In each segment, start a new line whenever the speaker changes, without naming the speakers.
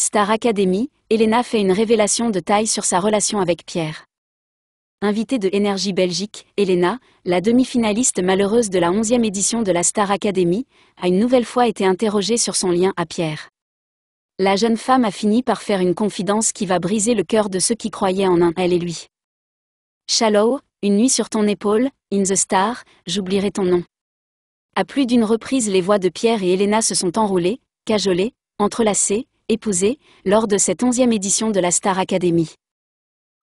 Star Academy, Elena fait une révélation de taille sur sa relation avec Pierre. Invitée de Énergie Belgique, Elena, la demi-finaliste malheureuse de la 11e édition de la Star Academy, a une nouvelle fois été interrogée sur son lien à Pierre. La jeune femme a fini par faire une confidence qui va briser le cœur de ceux qui croyaient en un elle et lui. Shallow, une nuit sur ton épaule, In the Star, j'oublierai ton nom. À plus d'une reprise, les voix de Pierre et Elena se sont enroulées, cajolées, entrelacées, Épousé lors de cette onzième édition de la Star Academy.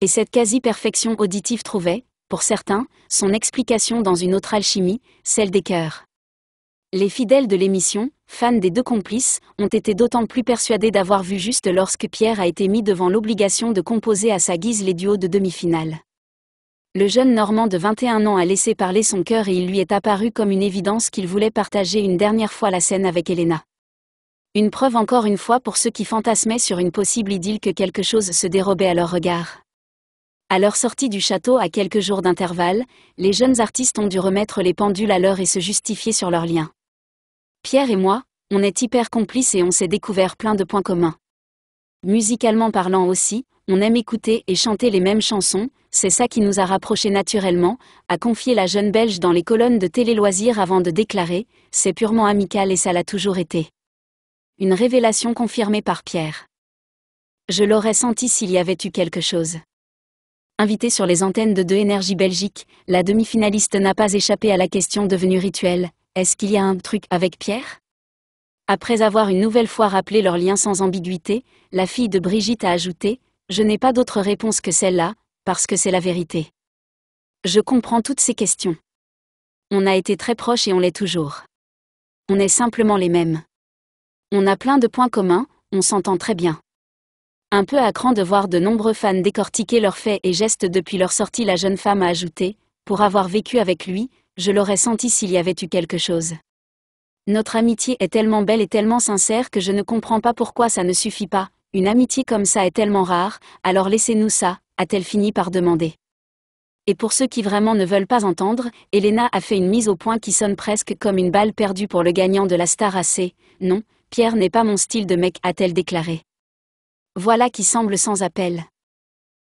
Et cette quasi-perfection auditive trouvait, pour certains, son explication dans une autre alchimie, celle des cœurs. Les fidèles de l'émission, fans des deux complices, ont été d'autant plus persuadés d'avoir vu juste lorsque Pierre a été mis devant l'obligation de composer à sa guise les duos de demi-finale. Le jeune Normand de 21 ans a laissé parler son cœur et il lui est apparu comme une évidence qu'il voulait partager une dernière fois la scène avec Elena. Une preuve encore une fois pour ceux qui fantasmaient sur une possible idylle que quelque chose se dérobait à leur regard. À leur sortie du château à quelques jours d'intervalle, les jeunes artistes ont dû remettre les pendules à l'heure et se justifier sur leurs liens. Pierre et moi, on est hyper complices et on s'est découvert plein de points communs. Musicalement parlant aussi, on aime écouter et chanter les mêmes chansons, c'est ça qui nous a rapprochés naturellement, a confié la jeune Belge dans les colonnes de Télé Loisirs avant de déclarer, c'est purement amical et ça l'a toujours été une révélation confirmée par Pierre. Je l'aurais senti s'il y avait eu quelque chose. Invitée sur les antennes de 2 Énergie Belgique, la demi-finaliste n'a pas échappé à la question devenue rituelle, est-ce qu'il y a un truc avec Pierre Après avoir une nouvelle fois rappelé leur lien sans ambiguïté, la fille de Brigitte a ajouté, je n'ai pas d'autre réponse que celle-là, parce que c'est la vérité. Je comprends toutes ces questions. On a été très proches et on l'est toujours. On est simplement les mêmes. On a plein de points communs, on s'entend très bien. Un peu à cran de voir de nombreux fans décortiquer leurs faits et gestes depuis leur sortie, la jeune femme a ajouté, pour avoir vécu avec lui, je l'aurais senti s'il y avait eu quelque chose. Notre amitié est tellement belle et tellement sincère que je ne comprends pas pourquoi ça ne suffit pas, une amitié comme ça est tellement rare, alors laissez-nous ça, a-t-elle fini par demander. Et pour ceux qui vraiment ne veulent pas entendre, Elena a fait une mise au point qui sonne presque comme une balle perdue pour le gagnant de la Star AC. Non, Pierre n'est pas mon style de mec a-t-elle déclaré. Voilà qui semble sans appel.